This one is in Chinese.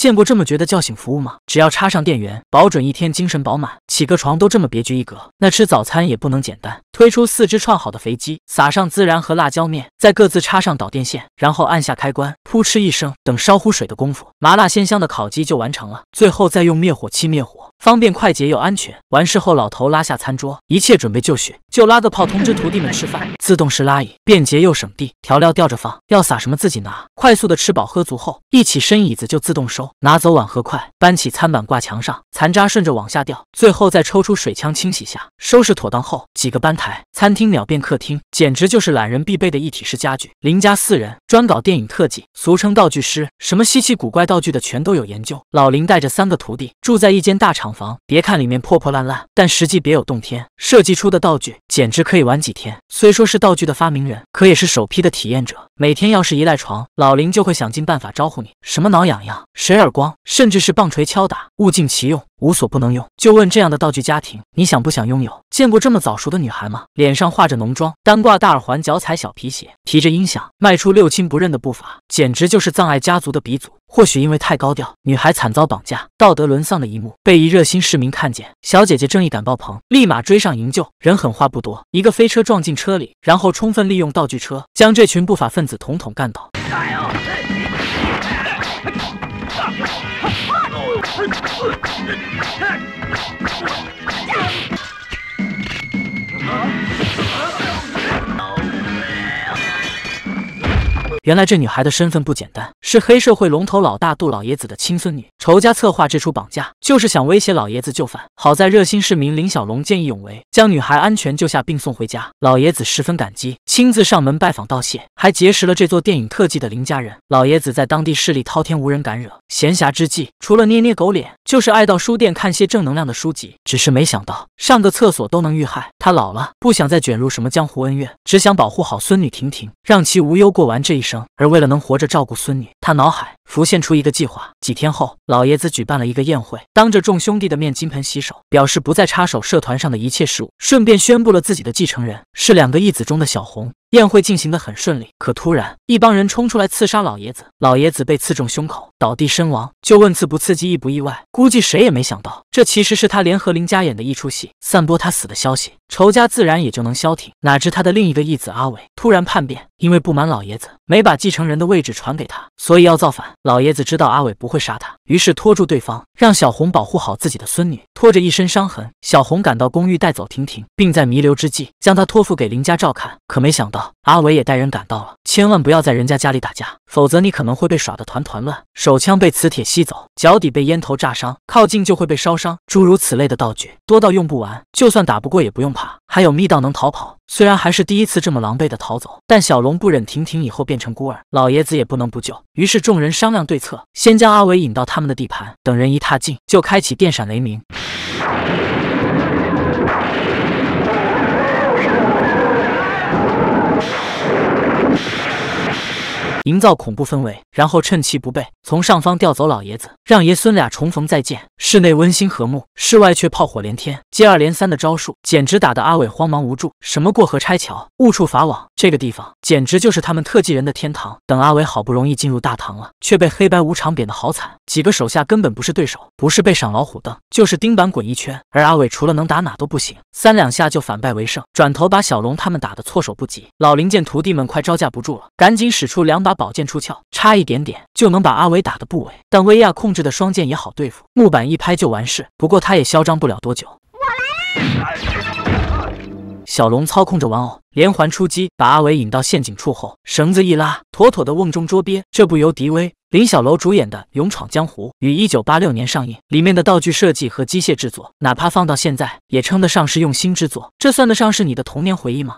见过这么绝的叫醒服务吗？只要插上电源，保准一天精神饱满，起个床都这么别具一格。那吃早餐也不能简单，推出四只串好的肥鸡，撒上孜然和辣椒面，再各自插上导电线，然后按下开关，扑哧一声，等烧壶水的功夫，麻辣鲜香的烤鸡就完成了。最后再用灭火器灭火。方便快捷又安全。完事后，老头拉下餐桌，一切准备就绪，就拉个炮通知徒弟们吃饭。自动式拉椅，便捷又省地。调料吊着放，要撒什么自己拿。快速的吃饱喝足后，一起身椅子就自动收，拿走碗和筷，搬起餐板挂墙上，残渣顺着往下掉。最后再抽出水枪清洗下。收拾妥当后，几个搬台，餐厅秒变客厅，简直就是懒人必备的一体式家具。林家四人专搞电影特技，俗称道具师，什么稀奇古怪道具的全都有研究。老林带着三个徒弟住在一间大厂。房别看里面破破烂烂，但实际别有洞天。设计出的道具简直可以玩几天。虽说是道具的发明人，可也是首批的体验者。每天要是一赖床，老林就会想尽办法招呼你：什么挠痒痒、甩耳光，甚至是棒槌敲打，物尽其用。无所不能用，就问这样的道具家庭，你想不想拥有？见过这么早熟的女孩吗？脸上画着浓妆，单挂大耳环，脚踩小皮鞋，提着音响，迈出六亲不认的步伐，简直就是葬爱家族的鼻祖。或许因为太高调，女孩惨遭绑架，道德沦丧的一幕被一热心市民看见，小姐姐正义感爆棚，立马追上营救人，狠话不多，一个飞车撞进车里，然后充分利用道具车，将这群不法分子统统干倒。London. 原来这女孩的身份不简单，是黑社会龙头老大杜老爷子的亲孙女。仇家策划这出绑架，就是想威胁老爷子就范。好在热心市民林小龙见义勇为，将女孩安全救下并送回家。老爷子十分感激，亲自上门拜访道谢，还结识了这座电影特技的林家人。老爷子在当地势力滔天，无人敢惹。闲暇之际，除了捏捏狗脸，就是爱到书店看些正能量的书籍。只是没想到上个厕所都能遇害。他老了，不想再卷入什么江湖恩怨，只想保护好孙女婷婷，让其无忧过完这一生。而为了能活着照顾孙女，他脑海。浮现出一个计划。几天后，老爷子举办了一个宴会，当着众兄弟的面金盆洗手，表示不再插手社团上的一切事务，顺便宣布了自己的继承人是两个义子中的小红。宴会进行的很顺利，可突然一帮人冲出来刺杀老爷子，老爷子被刺中胸口，倒地身亡。就问刺不刺激，意不意外？估计谁也没想到，这其实是他联合林家演的一出戏，散播他死的消息，仇家自然也就能消停。哪知他的另一个义子阿伟突然叛变，因为不满老爷子没把继承人的位置传给他，所以要造反。老爷子知道阿伟不会杀他，于是拖住对方。让小红保护好自己的孙女，拖着一身伤痕，小红赶到公寓带走婷婷，并在弥留之际将她托付给林家照看。可没想到，阿伟也带人赶到了。千万不要在人家家里打架，否则你可能会被耍得团团乱。手枪被磁铁吸走，脚底被烟头炸伤，靠近就会被烧伤，诸如此类的道具多到用不完。就算打不过也不用怕，还有密道能逃跑。虽然还是第一次这么狼狈的逃走，但小龙不忍婷婷以后变成孤儿，老爷子也不能不救。于是众人商量对策，先将阿伟引到他们的地盘，等人一探。怕近，就开启电闪雷鸣。营造恐怖氛围，然后趁其不备，从上方调走老爷子，让爷孙俩重逢再见。室内温馨和睦，室外却炮火连天。接二连三的招数，简直打得阿伟慌忙无助。什么过河拆桥、误触法网，这个地方简直就是他们特技人的天堂。等阿伟好不容易进入大堂了，却被黑白无常贬得好惨。几个手下根本不是对手，不是被赏老虎凳，就是钉板滚一圈。而阿伟除了能打哪都不行，三两下就反败为胜，转头把小龙他们打得措手不及。老林见徒弟们快招架不住了，赶紧使出两把。宝剑出鞘，差一点点就能把阿伟打的不稳。但威亚控制的双剑也好对付，木板一拍就完事。不过他也嚣张不了多久。我来！小龙操控着玩偶，连环出击，把阿伟引到陷阱处后，绳子一拉，妥妥的瓮中捉鳖。这部由迪威、林小楼主演的《勇闯江湖》于一九八六年上映，里面的道具设计和机械制作，哪怕放到现在，也称得上是用心之作。这算得上是你的童年回忆吗？